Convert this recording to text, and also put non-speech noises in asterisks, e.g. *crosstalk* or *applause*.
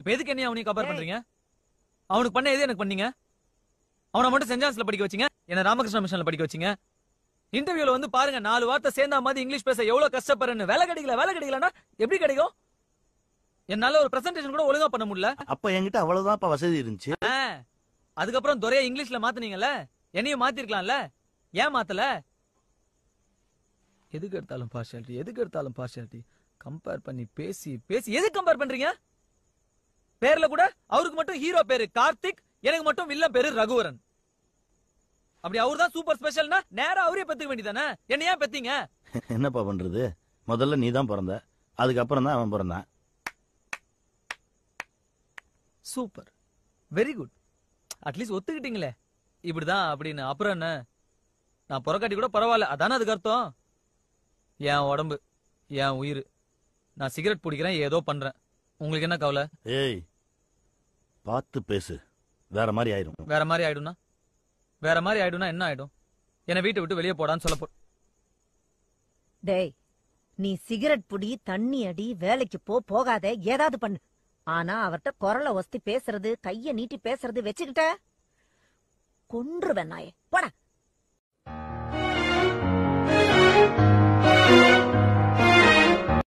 இப்ப எதுக்கு என்ன அவனையும் கம்பேர் பண்றீங்க அவனுக்கு பண்ண எது எனக்கு பண்ணீங்க அவனை மட்டும் செஞ்சான்ஸ்ல படிக்க வச்சீங்க என்ன ராமகிருஷ்ண மிஷன்ல படிக்க வச்சீங்க இன்டர்வியூல வந்து பாருங்க நாலு வார்த்தை சேர்ந்தா மாதிரி இங்கிலீஷ் பேச எவ்வளவு கஷ்டப்படுறேன்னு வேலை கிடைக்கல வேலை கிடைக்கலன்னா எப்படி கிடைக்கும் என்னால ஒரு பிரசன்டேஷன் கூட ஒழுங்கா பண்ண முடியல அப்ப என்கிட்ட அவ்வளவுதான் வசதி இருந்துச்சு அதுக்கப்புறம் துறையா இங்கிலீஷ்ல மாத்தினீங்கல்ல என்னையும் மாத்திருக்கலாம்ல ஏன் மாத்தல எதுக்கு எடுத்தாலும் பார்ஷாலிட்டி எதுக்கு எடுத்தாலும் பார்ஷாலிட்டி கம்பேர் பண்ணி பேசி பேசி எதுக்கு கம்பேர் பண்றீங்க பேர்ல கூட அவருக்கு மட்டும் ஹீரோ பேரு கார்த்திக் எனக்கு மட்டும் வில்ல பேரு ரகுவரன் அப்படி அவர் தான் சூப்பர் ஸ்பெஷல்னா நேரா அவரே பெத்துக்க வேண்டியதானே என்ன ஏன் பெத்தீங்க *laughs* என்னப்பா பண்றது முதல்ல நீ தான் பிறந்த அதுக்கப்புறம் தான் அவன் பிறந்தான் சூப்பர் வெரி குட் அட்லீஸ்ட் ஒத்துக்கிட்டீங்களே இப்படிதான் அப்படின்னு அப்புறம் என்ன நான் புறக்காட்டி கூட பரவாயில்ல அதானே அதுக்கு அர்த்தம் என் உடம்பு என் உயிர் நான் சிகரெட் பிடிக்கிறேன் ஏதோ பண்றேன் உங்களுக்கு என்ன கவலை ஏய் பார்த்து பேசு வேற மாதிரி ஆயிடும் வேற மாதிரி ஆயிடும்னா வேற மாதிரி ஆயிடும்னா என்ன ஆயிடும் என்ன வீட்டை விட்டு வெளியே போடான்னு சொல்ல டேய் நீ சிகரெட் புடி தண்ணி அடி வேலைக்கு போ போகாத ஏதாவது பண்ணு ஆனா அவர்கிட்ட குரலை ஒஸ்தி பேசுறது கைய நீட்டி பேசுறது வச்சுக்கிட்ட கொன்றுவேன் நாயே போடா